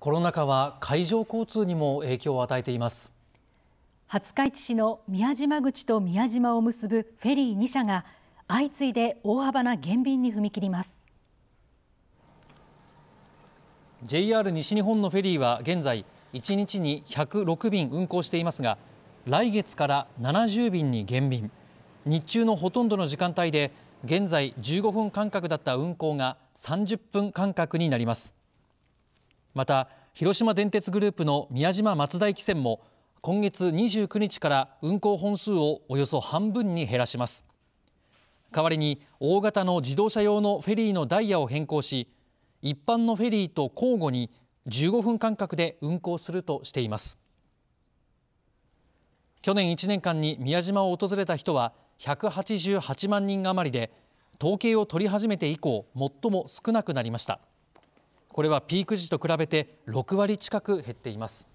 コロナ禍は海上交通にも影響を与えています廿日市市の宮島口と宮島を結ぶフェリー2社が相次いで大幅な減便に踏み切ります JR 西日本のフェリーは現在1日に106便運行していますが来月から70便に減便日中のほとんどの時間帯で現在15分間隔だった運航が30分間隔になりますまた広島電鉄グループの宮島松田駅線も今月29日から運行本数をおよそ半分に減らします代わりに大型の自動車用のフェリーのダイヤを変更し一般のフェリーと交互に15分間隔で運行するとしています去年1年間に宮島を訪れた人は188万人余りで統計を取り始めて以降最も少なくなりましたこれはピーク時と比べて6割近く減っています。